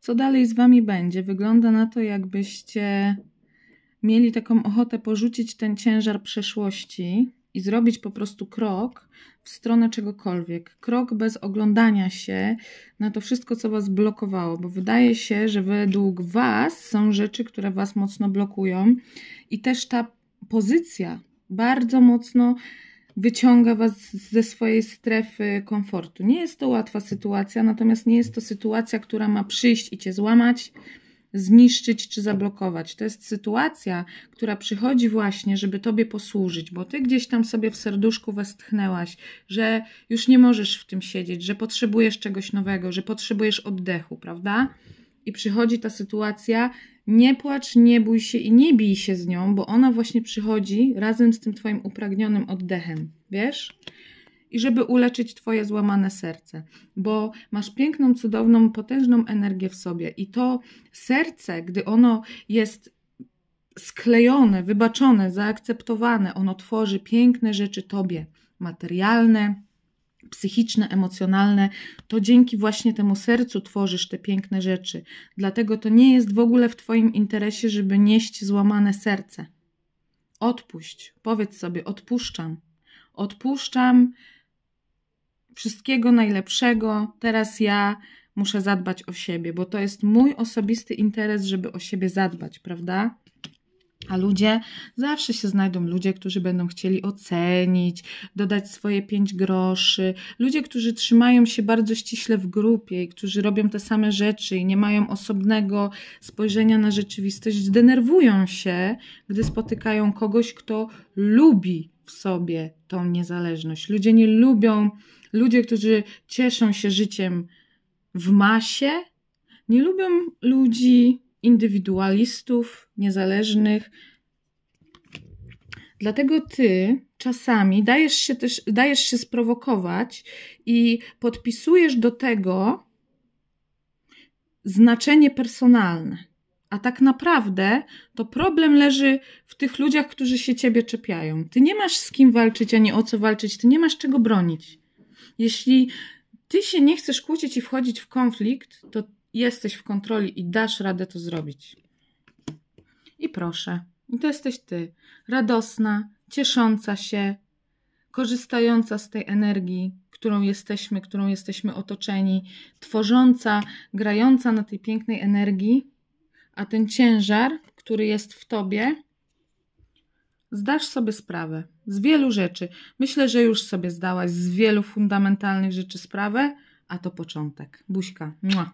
co dalej z Wami będzie. Wygląda na to, jakbyście mieli taką ochotę porzucić ten ciężar przeszłości i zrobić po prostu krok w stronę czegokolwiek. Krok bez oglądania się na to wszystko, co Was blokowało, bo wydaje się, że według Was są rzeczy, które Was mocno blokują i też ta pozycja bardzo mocno wyciąga Was ze swojej strefy komfortu. Nie jest to łatwa sytuacja, natomiast nie jest to sytuacja, która ma przyjść i Cię złamać, zniszczyć czy zablokować. To jest sytuacja, która przychodzi właśnie, żeby Tobie posłużyć, bo Ty gdzieś tam sobie w serduszku westchnęłaś, że już nie możesz w tym siedzieć, że potrzebujesz czegoś nowego, że potrzebujesz oddechu, prawda? i przychodzi ta sytuacja, nie płacz, nie bój się i nie bij się z nią, bo ona właśnie przychodzi razem z tym Twoim upragnionym oddechem, wiesz? I żeby uleczyć Twoje złamane serce, bo masz piękną, cudowną, potężną energię w sobie i to serce, gdy ono jest sklejone, wybaczone, zaakceptowane, ono tworzy piękne rzeczy Tobie, materialne, psychiczne, emocjonalne, to dzięki właśnie temu sercu tworzysz te piękne rzeczy. Dlatego to nie jest w ogóle w Twoim interesie, żeby nieść złamane serce. Odpuść, powiedz sobie: odpuszczam. Odpuszczam wszystkiego najlepszego. Teraz ja muszę zadbać o siebie, bo to jest mój osobisty interes, żeby o siebie zadbać, prawda? a ludzie, zawsze się znajdą ludzie, którzy będą chcieli ocenić, dodać swoje pięć groszy, ludzie, którzy trzymają się bardzo ściśle w grupie i którzy robią te same rzeczy i nie mają osobnego spojrzenia na rzeczywistość, denerwują się, gdy spotykają kogoś, kto lubi w sobie tą niezależność. Ludzie nie lubią, ludzie, którzy cieszą się życiem w masie, nie lubią ludzi indywidualistów, niezależnych. Dlatego ty czasami dajesz się też, dajesz się sprowokować i podpisujesz do tego znaczenie personalne. A tak naprawdę to problem leży w tych ludziach, którzy się ciebie czepiają. Ty nie masz z kim walczyć, ani o co walczyć, ty nie masz czego bronić. Jeśli ty się nie chcesz kłócić i wchodzić w konflikt, to jesteś w kontroli i dasz radę to zrobić. I proszę, i to jesteś ty, radosna, ciesząca się, korzystająca z tej energii, którą jesteśmy, którą jesteśmy otoczeni, tworząca, grająca na tej pięknej energii, a ten ciężar, który jest w tobie, zdasz sobie sprawę z wielu rzeczy. Myślę, że już sobie zdałaś z wielu fundamentalnych rzeczy sprawę, a to początek. Buźka. Mua.